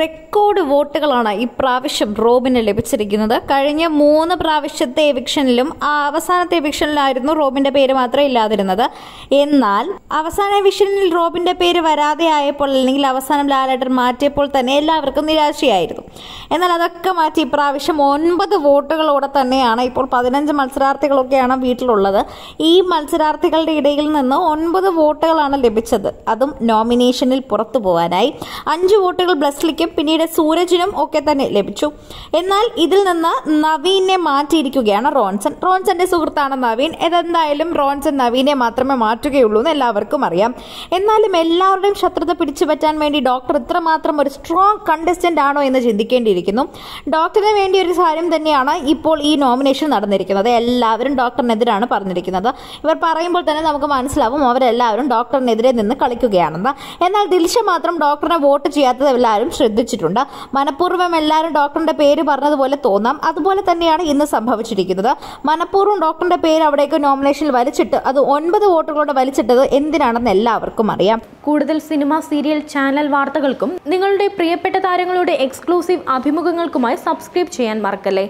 record വോട്ടുകളാണ് ഇപ്രാവശ്യം റോബിന് ലഭിച്ചിരിക്കുന്നത് കഴിഞ്ഞ മൂന്ന് പ്രാവശ്യത്തെ എവിക്ഷനിലും ആ അവസാനത്തെ എവിക്ഷനിലായിരുന്നു റോബിന്റെ പേര് മാത്രമേ ഇല്ലാതിരുന്നത് എന്നാൽ അവസാന എവിക്ഷനിൽ റോബിന്റെ പേര് വരാതെ ആയപ്പോൾ അല്ലെങ്കിൽ അവസാനം ലാലേട്ടർ മാറ്റിയപ്പോൾ തന്നെ എല്ലാവർക്കും നിരാശയായിരുന്നു എന്നാൽ അതൊക്കെ മാറ്റി ഇപ്രാവശ്യം ഒൻപത് വോട്ടുകളോടെ തന്നെയാണ് ഇപ്പോൾ പതിനഞ്ച് മത്സരാർത്ഥികളൊക്കെയാണ് വീട്ടിലുള്ളത് ഈ മത്സരാർത്ഥികളുടെ ഇടയിൽ നിന്ന് ഒൻപത് വോട്ടുകളാണ് ലഭിച്ചത് അതും നോമിനേഷനിൽ പുറത്തു പോകാനായി അഞ്ച് വോട്ടുകൾ ബ്ലസ് ലാസ്ലിക്കും പിന്നീട് സൂരജിനും ഒക്കെ തന്നെ ലഭിച്ചു എന്നാൽ ഇതിൽ നിന്ന് നവീനെ മാറ്റിയിരിക്കുകയാണ് റോൺസൺ റോൺസന്റെ സുഹൃത്താണ് നവീൻ ഇതെന്തായാലും റോൺസൺ നവീനെ മാത്രമേ മാറ്റുകയുള്ളൂ എന്ന് എല്ലാവർക്കും അറിയാം എന്നാലും എല്ലാവരുടെയും ശത്രുത പിടിച്ചു പറ്റാൻ വേണ്ടി ഡോക്ടർ ഇത്രമാത്രം ഒരു സ്ട്രോങ് കണ്ടസ്റ്റന്റ് ആണോ എന്ന് ചിന്തിക്കേണ്ടിയിരിക്കുന്നു ഡോക്ടറിന് വേണ്ടി ഒരു കാര്യം തന്നെയാണ് ഇപ്പോൾ ഈ നോമിനേഷൻ നടന്നിരിക്കുന്നത് എല്ലാവരും ഡോക്ടറിനെതിരാണ് പറഞ്ഞിരിക്കുന്നത് ഇവർ പറയുമ്പോൾ തന്നെ നമുക്ക് മനസ്സിലാവും അവരെല്ലാവരും ഡോക്ടറിനെതിരെ നിന്ന് കളിക്കുകയാണെന്ന് എന്നാൽ ദിൽഷ മാത്രം ഡോക്ടറിനെ വോട്ട് ചെയ്യാത്തത് എല്ലാവരും ശ്രദ്ധിച്ചിട്ടുണ്ട് മനഃപൂർവ്വം എല്ലാവരും ഡോക്ടറിന്റെ പേര് പറഞ്ഞതുപോലെ തോന്നാം അതുപോലെ തന്നെയാണ് ഇന്ന് സംഭവിച്ചിരിക്കുന്നത് മനഃപൂർവ്വം ഡോക്ടറിന്റെ പേര് അവിടേക്ക് നോമിനേഷനിൽ വലിച്ചിട്ട് അത് ഒൻപത് വോട്ടുകളോടെ വലിച്ചിട്ടത് എന്തിനാണെന്ന് എല്ലാവർക്കും അറിയാം കൂടുതൽ സിനിമ സീരിയൽ ചാനൽ വാർത്തകൾക്കും നിങ്ങളുടെ പ്രിയപ്പെട്ട താരങ്ങളുടെ എക്സ്ക്ലൂസീവ് അഭിമുഖങ്ങൾക്കുമായി സബ്സ്ക്രൈബ് ചെയ്യാൻ മറക്കല്ലേ